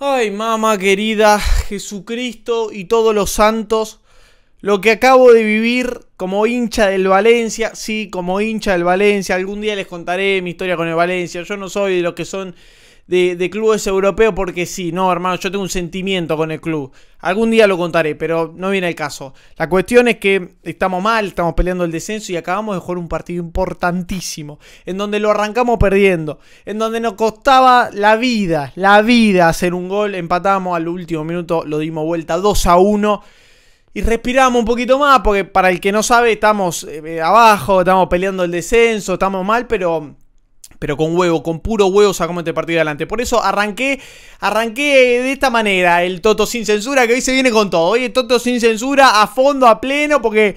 Ay, mamá querida, Jesucristo y todos los santos, lo que acabo de vivir como hincha del Valencia, sí, como hincha del Valencia, algún día les contaré mi historia con el Valencia, yo no soy de los que son de, de, clubes europeos porque sí, no, hermano, yo tengo un sentimiento con el club. Algún día lo contaré, pero no viene el caso. La cuestión es que estamos mal, estamos peleando el descenso y acabamos de jugar un partido importantísimo, en donde lo arrancamos perdiendo, en donde nos costaba la vida, la vida hacer un gol, empatamos al último minuto, lo dimos vuelta 2 a 1 y respiramos un poquito más, porque para el que no sabe, estamos eh, abajo, estamos peleando el descenso, estamos mal, pero pero con huevo, con puro huevo sacamos este partido adelante. Por eso arranqué, arranqué de esta manera el Toto sin censura, que hoy se viene con todo. oye Toto sin censura a fondo, a pleno, porque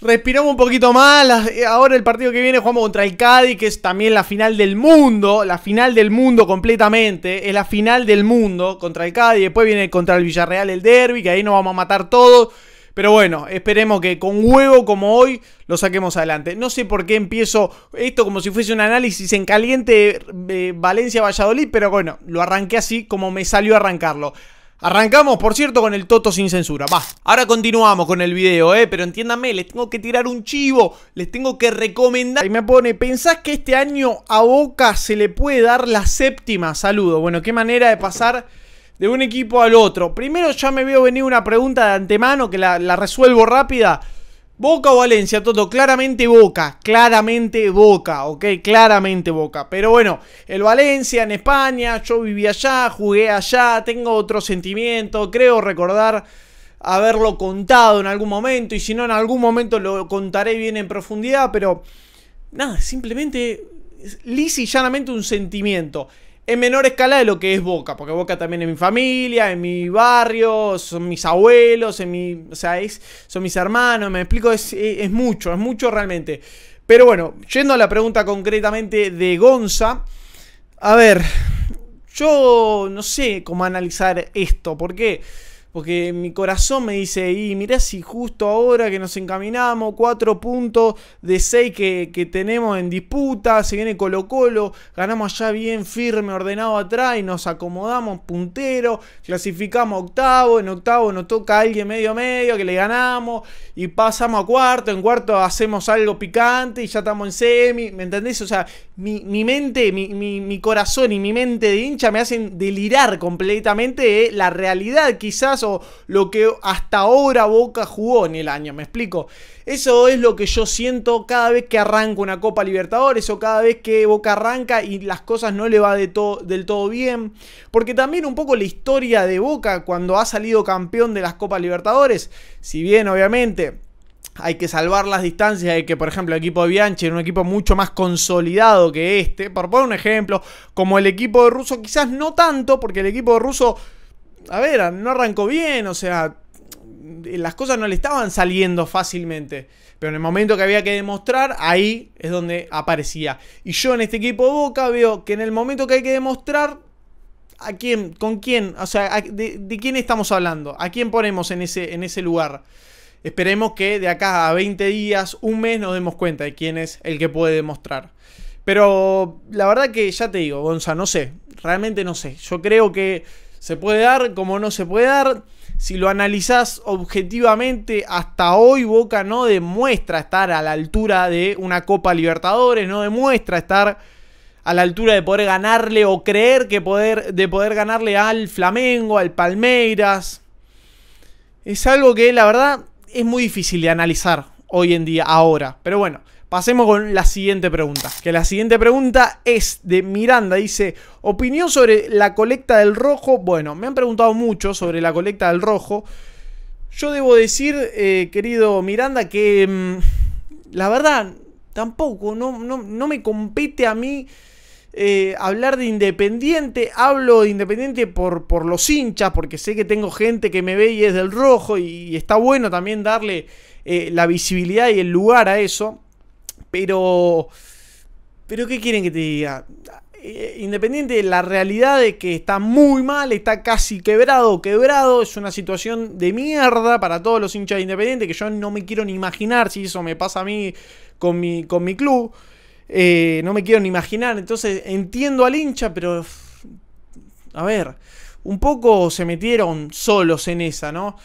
respiramos un poquito más. Eh, ahora el partido que viene jugamos contra el Cádiz, que es también la final del mundo, la final del mundo completamente, es la final del mundo contra el Cádiz. Después viene contra el Villarreal el Derby, que ahí nos vamos a matar todos. Pero bueno, esperemos que con huevo como hoy lo saquemos adelante. No sé por qué empiezo esto como si fuese un análisis en caliente de eh, Valencia-Valladolid, pero bueno, lo arranqué así como me salió arrancarlo. Arrancamos, por cierto, con el Toto sin censura. Va, ahora continuamos con el video, ¿eh? Pero entiéndanme, les tengo que tirar un chivo, les tengo que recomendar. Y me pone, ¿pensás que este año a Boca se le puede dar la séptima? Saludo. Bueno, qué manera de pasar de un equipo al otro. Primero ya me veo venir una pregunta de antemano que la, resuelvo rápida. Boca o Valencia, Toto, claramente Boca, claramente Boca, ok, claramente Boca. Pero bueno, el Valencia en España, yo viví allá, jugué allá, tengo otro sentimiento, creo recordar haberlo contado en algún momento y si no en algún momento lo contaré bien en profundidad, pero nada, simplemente lisa y llanamente un sentimiento en menor escala de lo que es Boca, porque Boca también es mi familia, en mi barrio, son mis abuelos, en mi, o sea, son mis hermanos, me explico, es, mucho, es mucho realmente. Pero bueno, yendo a la pregunta concretamente de Gonza, a ver, yo no sé cómo analizar esto, porque... Porque mi corazón me dice, y mirá si justo ahora que nos encaminamos, cuatro puntos de seis que, tenemos en disputa, se viene Colo Colo, ganamos allá bien firme, ordenado atrás y nos acomodamos puntero, clasificamos octavo, en octavo nos toca alguien medio medio que le ganamos y pasamos a cuarto, en cuarto hacemos algo picante y ya estamos en semi, ¿me entendés? O sea, mi, mi mente, mi, mi, mi corazón y mi mente de hincha me hacen delirar completamente eh, la realidad quizás o lo que hasta ahora Boca jugó en el año, ¿me explico? Eso es lo que yo siento cada vez que arranco una Copa Libertadores o cada vez que Boca arranca y las cosas no le va del todo bien. Porque también un poco la historia de Boca cuando ha salido campeón de las Copas Libertadores, si bien obviamente hay que salvar las distancias Hay que, por ejemplo, el equipo de Bianchi era un equipo mucho más consolidado que este. Por poner un ejemplo, como el equipo de Russo, quizás no tanto, porque el equipo de Russo a ver, no arrancó bien, o sea, las cosas no le estaban saliendo fácilmente. Pero en el momento que había que demostrar, ahí es donde aparecía. Y yo en este equipo de Boca veo que en el momento que hay que demostrar, ¿a quién? ¿Con quién? O sea, de, quién estamos hablando? ¿A quién ponemos en ese, en ese lugar? Esperemos que de acá a 20 días, un mes, nos demos cuenta de quién es el que puede demostrar. Pero la verdad que ya te digo, Gonza, no sé. Realmente no sé. Yo creo que se puede dar como no se puede dar. Si lo analizás objetivamente, hasta hoy Boca no demuestra estar a la altura de una Copa Libertadores, no demuestra estar a la altura de poder ganarle o creer que poder, de poder ganarle al Flamengo, al Palmeiras. Es algo que la verdad es muy difícil de analizar hoy en día, ahora. Pero bueno, Pasemos con la siguiente pregunta. Que la siguiente pregunta es de Miranda. Dice, opinión sobre la colecta del rojo. Bueno, me han preguntado mucho sobre la colecta del rojo. Yo debo decir, eh, querido Miranda, que mm, la verdad tampoco, no, no, me compete a mí eh, hablar de Independiente. Hablo de Independiente por, por los hinchas, porque sé que tengo gente que me ve y es del rojo y, está bueno también darle eh, la visibilidad y el lugar a eso. Pero. Pero, ¿qué quieren que te diga? Eh, independiente la realidad de que está muy mal, está casi quebrado, quebrado, es una situación de mierda para todos los hinchas de Independiente que yo no me quiero ni imaginar si eso me pasa a mí con mi, con mi club. Eh, no me quiero ni imaginar. Entonces entiendo al hincha, pero. A ver, un poco se metieron solos en esa, ¿no?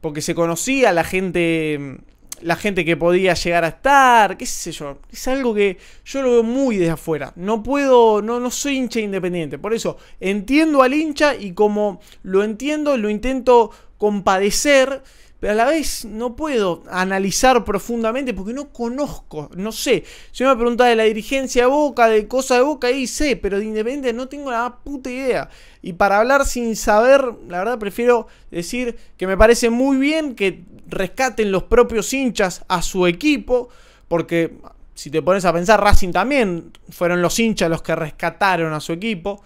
Porque se conocía la gente la gente que podía llegar a estar, qué sé yo. Es algo que yo lo veo muy desde afuera. No puedo, no, no soy hincha independiente. Por eso entiendo al hincha y como lo entiendo, lo intento compadecer, pero a la vez no puedo analizar profundamente porque no conozco, no sé. Si me pregunta de la dirigencia de Boca, de cosas de Boca, ahí sé, pero de Independiente no tengo la puta idea. Y para hablar sin saber, la verdad prefiero decir que me parece muy bien que rescaten los propios hinchas a su equipo, porque si te pones a pensar, Racing también fueron los hinchas los que rescataron a su equipo.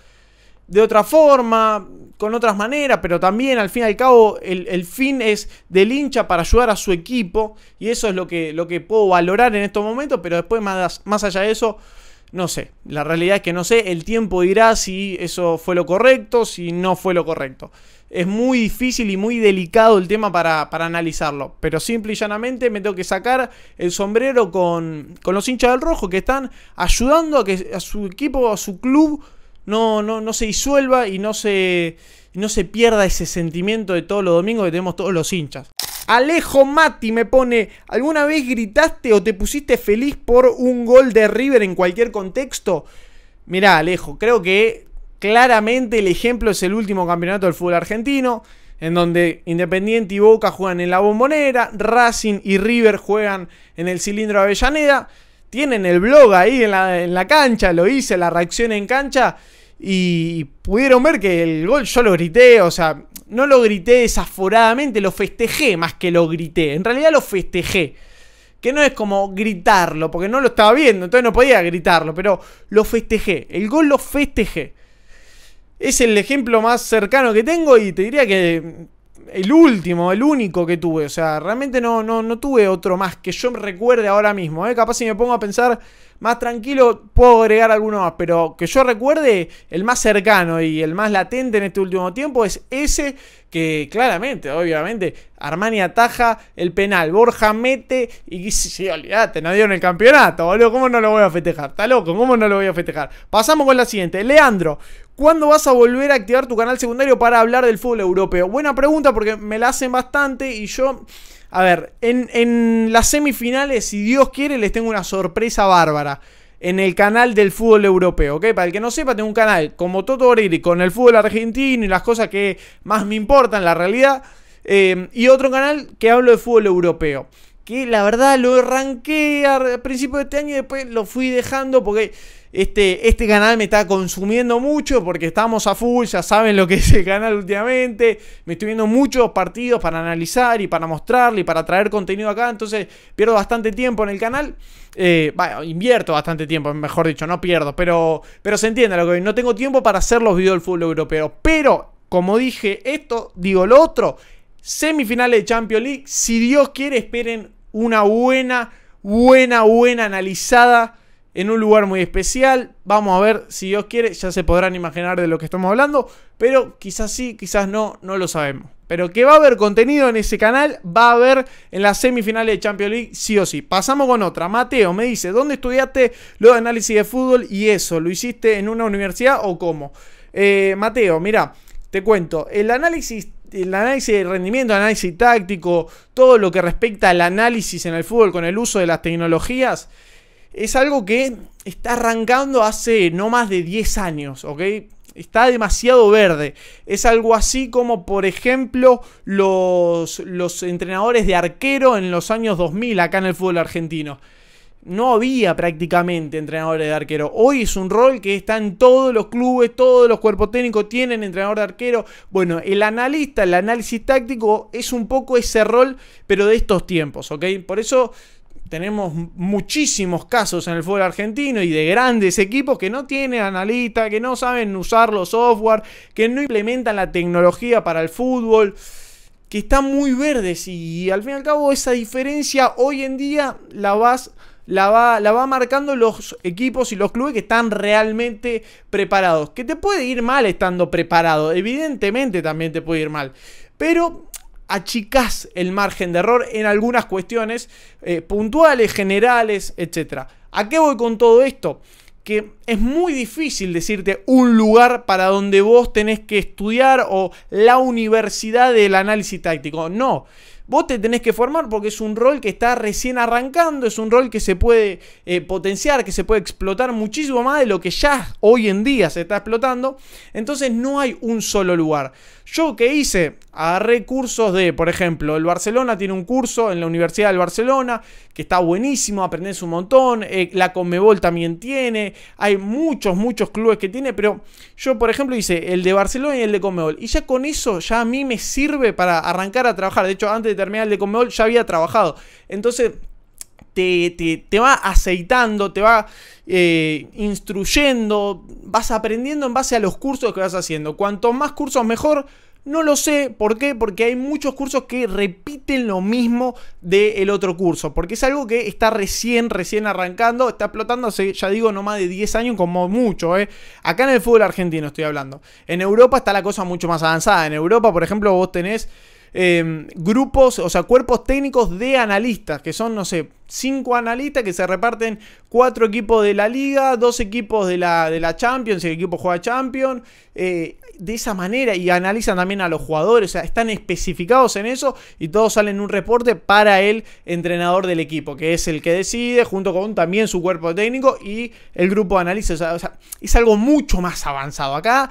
De otra forma, con otras maneras, pero también al fin y al cabo el, fin es del hincha para ayudar a su equipo y eso es lo que, lo que puedo valorar en estos momentos, pero después más, más allá de eso no sé, la realidad es que no sé, el tiempo dirá si eso fue lo correcto, si no fue lo correcto. Es muy difícil y muy delicado el tema para, analizarlo, pero simple y llanamente me tengo que sacar el sombrero con, los hinchas del rojo que están ayudando a que a su equipo, a su club, no, no, no se disuelva y no se, no se pierda ese sentimiento de todos los domingos que tenemos todos los hinchas. Alejo Mati me pone, ¿alguna vez gritaste o te pusiste feliz por un gol de River en cualquier contexto? Mirá, Alejo, creo que claramente el ejemplo es el último campeonato del fútbol argentino, en donde Independiente y Boca juegan en la bombonera, Racing y River juegan en el cilindro Avellaneda, tienen el blog ahí en en la cancha, lo hice, la reacción en cancha, y pudieron ver que el gol yo lo grité, o sea, no lo grité desaforadamente, lo festejé más que lo grité. En realidad lo festejé. Que no es como gritarlo, porque no lo estaba viendo, entonces no podía gritarlo, pero lo festejé. El gol lo festejé. Es el ejemplo más cercano que tengo y te diría que el último, el único que tuve. O sea, realmente no, no, no tuve otro más que yo me recuerde ahora mismo. ¿eh? Capaz si me pongo a pensar más tranquilo, puedo agregar alguno más. Pero que yo recuerde, el más cercano y el más latente en este último tiempo es ese que claramente, obviamente, Armani ataja el penal, Borja mete y sí, olvídate, no en el campeonato, boludo, ¿cómo no lo voy a festejar? Está loco, ¿cómo no lo voy a festejar? Pasamos con la siguiente, Leandro, ¿Cuándo vas a volver a activar tu canal secundario para hablar del fútbol europeo? Buena pregunta porque me la hacen bastante y yo... A ver, en, las semifinales, si Dios quiere, les tengo una sorpresa bárbara en el canal del fútbol europeo, ¿ok? Para el que no sepa, tengo un canal como Toto Oriri con el fútbol argentino y las cosas que más me importan, la realidad. Eh, y otro canal que hablo de fútbol europeo que la verdad lo arranqué a principio de este año y después lo fui dejando porque este, este canal me está consumiendo mucho porque estamos a full, ya saben lo que es el canal últimamente, me estoy viendo muchos partidos para analizar y para mostrarle y para traer contenido acá, entonces pierdo bastante tiempo en el canal, bueno, eh, invierto bastante tiempo, mejor dicho, no pierdo, pero, pero se entiende lo que no tengo tiempo para hacer los videos del fútbol europeo, pero como dije esto, digo lo otro, semifinales de Champions League. Si Dios quiere, esperen una buena, buena, buena analizada en un lugar muy especial. Vamos a ver si Dios quiere, ya se podrán imaginar de lo que estamos hablando, pero quizás sí, quizás no, no lo sabemos. Pero que va a haber contenido en ese canal, va a haber en las semifinales de Champions League, sí o sí. Pasamos con otra. Mateo me dice, ¿dónde estudiaste lo de análisis de fútbol y eso? ¿Lo hiciste en una universidad o cómo? Eh, Mateo, mira, te cuento, el análisis el análisis de rendimiento, análisis táctico, todo lo que respecta al análisis en el fútbol con el uso de las tecnologías, es algo que está arrancando hace no más de 10 años, ¿ok? Está demasiado verde. Es algo así como, por ejemplo, los, los entrenadores de arquero en los años 2000 acá en el fútbol argentino no había prácticamente entrenadores de arquero. Hoy es un rol que está en todos los clubes, todos los cuerpos técnicos tienen entrenador de arquero. Bueno, el analista, el análisis táctico es un poco ese rol, pero de estos tiempos, ¿ok? Por eso tenemos muchísimos casos en el fútbol argentino y de grandes equipos que no tienen analista, que no saben usar los software, que no implementan la tecnología para el fútbol que están muy verdes y, al fin y al cabo esa diferencia hoy en día la vas la va, la va marcando los equipos y los clubes que están realmente preparados. Que te puede ir mal estando preparado. Evidentemente también te puede ir mal. Pero achicás el margen de error en algunas cuestiones eh, puntuales, generales, etc. ¿A qué voy con todo esto? que es muy difícil decirte un lugar para donde vos tenés que estudiar o la universidad del análisis táctico. No, Vos te tenés que formar porque es un rol que está recién arrancando, es un rol que se puede eh, potenciar, que se puede explotar muchísimo más de lo que ya hoy en día se está explotando. Entonces no hay un solo lugar. Yo que hice, agarré cursos de, por ejemplo, el Barcelona tiene un curso en la Universidad del Barcelona que está buenísimo, aprendes un montón, eh, la Conmebol también tiene, hay muchos, muchos clubes que tiene, pero yo, por ejemplo, hice el de Barcelona y el de Conmebol. Y ya con eso, ya a mí me sirve para arrancar a trabajar. De hecho, antes de terminal de Conmebol ya había trabajado. Entonces, te, va aceitando, te va eh, instruyendo, vas aprendiendo en base a los cursos que vas haciendo. Cuanto más cursos mejor, no lo sé, ¿por qué? Porque hay muchos cursos que repiten lo mismo del otro curso, porque es algo que está recién, recién arrancando, está explotando hace, ya digo, no más de 10 años como mucho, ¿eh? Acá en el fútbol argentino estoy hablando. En Europa está la cosa mucho más avanzada, en Europa, por ejemplo, vos tenés... Em, grupos, o sea, cuerpos técnicos de analistas, que son, no sé, cinco analistas que se reparten cuatro equipos de la liga, dos equipos de la, de la Champions, el equipo juega Champions, eh, de esa manera, y analizan también a los jugadores, o sea, están especificados en eso y todos salen un reporte para el entrenador del equipo, que es el que decide, junto con también su cuerpo técnico y el grupo de analistas, o sea es algo mucho más avanzado acá.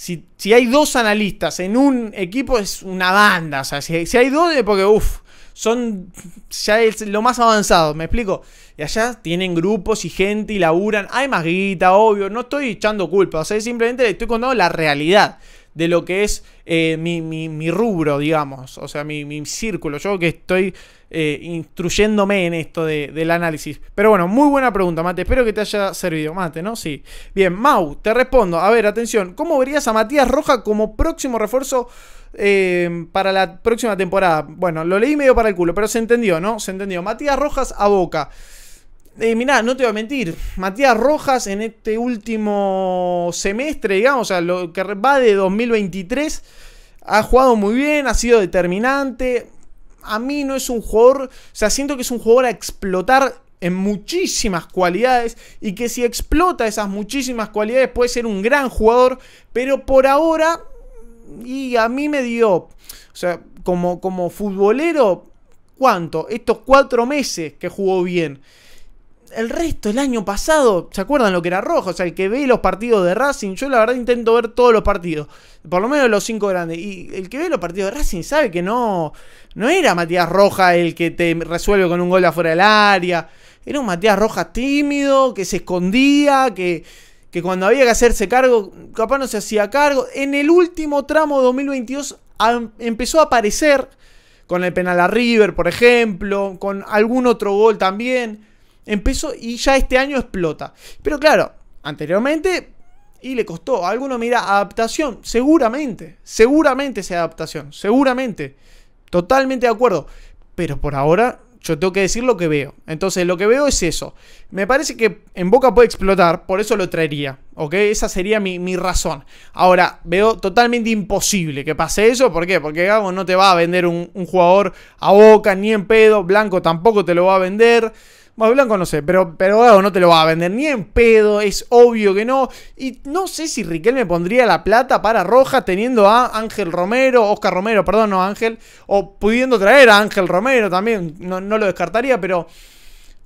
Si, si, hay dos analistas en un equipo es una banda. O sea, si, hay dos porque, uff, son ya lo más avanzado, ¿me explico? Y allá tienen grupos y gente y laburan. Hay más guita, obvio. No estoy echando culpa. O sea, simplemente estoy contando la realidad de lo que es eh, mi, rubro, digamos, o sea, mi, círculo, yo que estoy eh, instruyéndome en esto de, del análisis. Pero bueno, muy buena pregunta, Mate, espero que te haya servido, Mate, ¿no? Sí. Bien, Mau, te respondo, a ver, atención, ¿cómo verías a Matías Rojas como próximo refuerzo? Eh, para la próxima temporada. Bueno, lo leí medio para el culo, pero se entendió, ¿no? Se entendió. Matías Rojas a Boca. Eh, mirá, no te voy a mentir, Matías Rojas en este último semestre, digamos, o sea, lo que va de 2023, ha jugado muy bien, ha sido determinante. A mí no es un jugador, o sea, siento que es un jugador a explotar en muchísimas cualidades y que si explota esas muchísimas cualidades puede ser un gran jugador, pero por ahora, y a mí me dio, o sea, como, como futbolero, ¿cuánto? Estos cuatro meses que jugó bien el resto, el año pasado, ¿se acuerdan lo que era rojo? O sea, el que ve los partidos de Racing, yo la verdad intento ver todos los partidos, por lo menos los cinco grandes. Y el que ve los partidos de Racing sabe que no, no era Matías Roja el que te resuelve con un gol afuera del área. Era un Matías Roja tímido, que se escondía, que, que cuando había que hacerse cargo, capaz no se hacía cargo. En el último tramo de 2022 empezó a aparecer con el penal a River, por ejemplo, con algún otro gol también. Empezó y ya este año explota. Pero claro, anteriormente y le costó. alguno mira adaptación, seguramente, seguramente sea adaptación, seguramente. Totalmente de acuerdo, pero por ahora yo tengo que decir lo que veo. Entonces, lo que veo es eso. Me parece que en Boca puede explotar, por eso lo traería. ¿Ok? Esa sería mi, razón. Ahora, veo totalmente imposible que pase eso. ¿Por qué? Porque Gabo no te va a vender un jugador a Boca, ni en pedo. Blanco tampoco te lo va a vender. Más blanco no sé, pero, pero no te lo va a vender ni en pedo, es obvio que no. Y no sé si Riquel me pondría la plata para roja teniendo a Ángel Romero, Oscar Romero, perdón, no Ángel, o pudiendo traer a Ángel Romero también, no, no lo descartaría, pero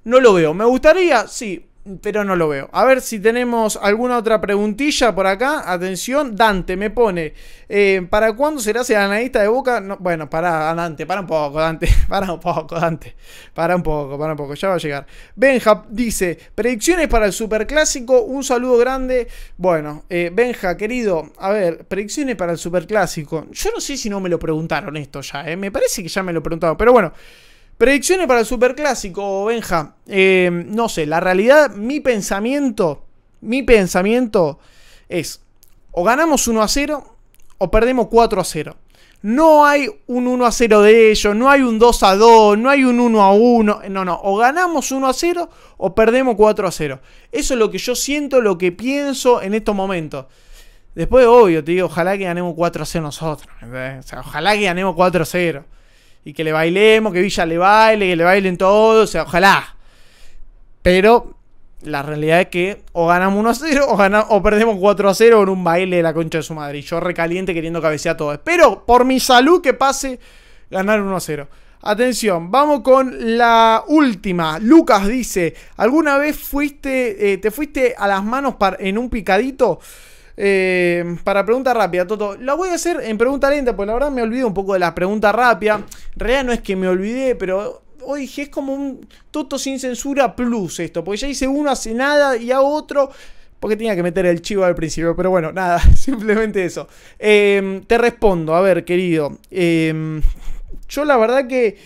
no lo veo. Me gustaría, sí, pero no lo veo. A ver si tenemos alguna otra preguntilla por acá. Atención, Dante me pone, eh, ¿para cuándo será el analista de Boca? bueno, para Dante, para un poco, Dante, para un poco, Dante, para un poco, para un poco, ya va a llegar. Benja dice, predicciones para el Superclásico, un saludo grande. Bueno, eh, Benja, querido, a ver, predicciones para el Superclásico. Yo no sé si no me lo preguntaron esto ya, eh. me parece que ya me lo preguntaron, pero bueno. Predicciones para el Superclásico, Benja. Eh, no sé, la realidad, mi pensamiento, mi pensamiento es, o ganamos 1 a 0 o perdemos 4 a 0. No hay un 1 a 0 de ellos, no hay un 2 a 2, no hay un 1 a 1. No, no, o ganamos 1 a 0 o perdemos 4 a 0. Eso es lo que yo siento, lo que pienso en estos momentos. Después, obvio, te digo, ojalá que ganemos 4 a 0 nosotros. O sea, ojalá que ganemos 4 a 0 y que le bailemos, que Villa le baile, que le bailen todos, o sea, ojalá. Pero la realidad es que o ganamos 1 a 0 o, ganamos, o perdemos 4 a 0 en un baile de la concha de su madre. Y yo recaliente queriendo cabecear todo. Espero por mi salud que pase ganar 1 a 0. Atención, vamos con la última. Lucas dice, ¿alguna vez fuiste, eh, te fuiste a las manos en un picadito? Eh, para pregunta rápida, Toto. La voy a hacer en pregunta lenta, porque la verdad me olvido un poco de la pregunta rápida. Real no es que me olvidé, pero hoy es como un Toto sin censura plus esto. Porque ya hice uno hace nada y a otro. Porque tenía que meter el chivo al principio. Pero bueno, nada, simplemente eso. Eh, te respondo, a ver, querido. Eh, yo la verdad que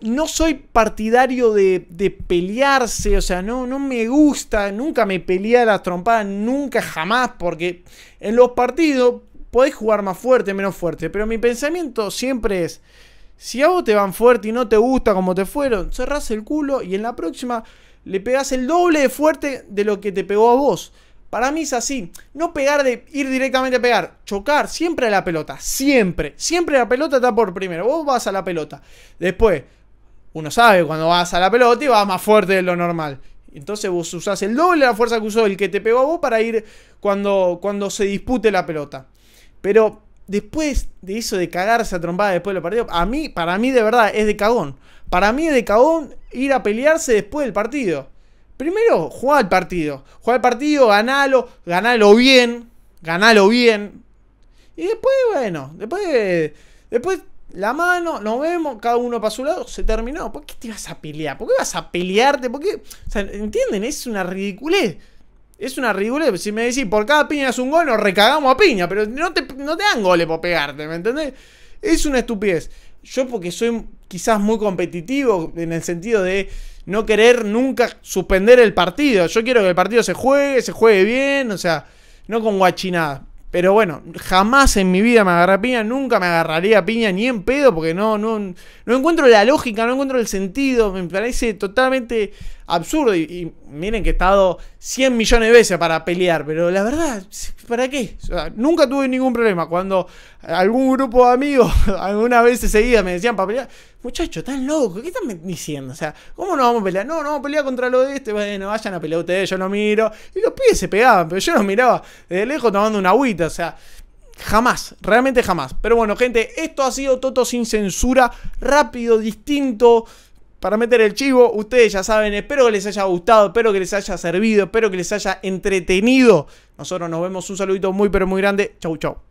no soy partidario de, de, pelearse, o sea, no, no me gusta, nunca me peleé a las trompadas, nunca jamás, porque en los partidos podés jugar más fuerte, menos fuerte, pero mi pensamiento siempre es, si a vos te van fuerte y no te gusta como te fueron, cerrás el culo y en la próxima le pegás el doble de fuerte de lo que te pegó a vos. Para mí es así, no pegar de ir directamente a pegar, chocar siempre a la pelota, siempre, siempre la pelota está por primero, vos vas a la pelota. Después, uno sabe cuando vas a la pelota y vas más fuerte de lo normal. Entonces vos usás el doble de la fuerza que usó el que te pegó a vos para ir cuando, cuando se dispute la pelota. Pero después de eso de cagarse a trompada después del partido, a mí, para mí de verdad es de cagón. Para mí es de cagón ir a pelearse después del partido. Primero, juega el partido. Juega el partido, ganalo, ganalo bien, ganalo bien. Y después, bueno, después, después la mano, nos vemos, cada uno para su lado, se terminó. ¿Por qué te ibas a pelear? ¿Por qué vas a pelearte? ¿Por qué? ¿entienden? Es una ridiculez. Es una ridiculez. Si me decís, por cada piña es un gol, nos recagamos a piña, pero no te, no te dan goles por pegarte, ¿me entendés? Es una estupidez. Yo porque soy quizás muy competitivo en el sentido de no querer nunca suspender el partido. Yo quiero que el partido se juegue, se juegue bien, o sea, no con guachinada. Pero bueno, jamás en mi vida me agarré a piña, nunca me agarraría a piña ni en pedo, porque no, no, no encuentro la lógica, no encuentro el sentido, me parece totalmente absurdo. Y, miren que he estado 100 millones de veces para pelear, pero la verdad, ¿para qué? nunca tuve ningún problema. Cuando algún grupo de amigos, algunas veces seguidas, me decían para pelear, muchachos, están locos, ¿qué están diciendo? O sea, ¿cómo no vamos a pelear? No, no vamos a pelear contra lo de este. Bueno, vayan a pelear ustedes, yo no miro. Y los pibes se pegaban, pero yo los miraba de lejos tomando una agüita, o sea. Jamás, realmente jamás. Pero bueno, gente, esto ha sido Toto sin censura, rápido, distinto para meter el chivo, ustedes ya saben, espero que les haya gustado, espero que les haya servido, espero que les haya entretenido. Nosotros nos vemos, un saludito muy pero muy grande, chau chau.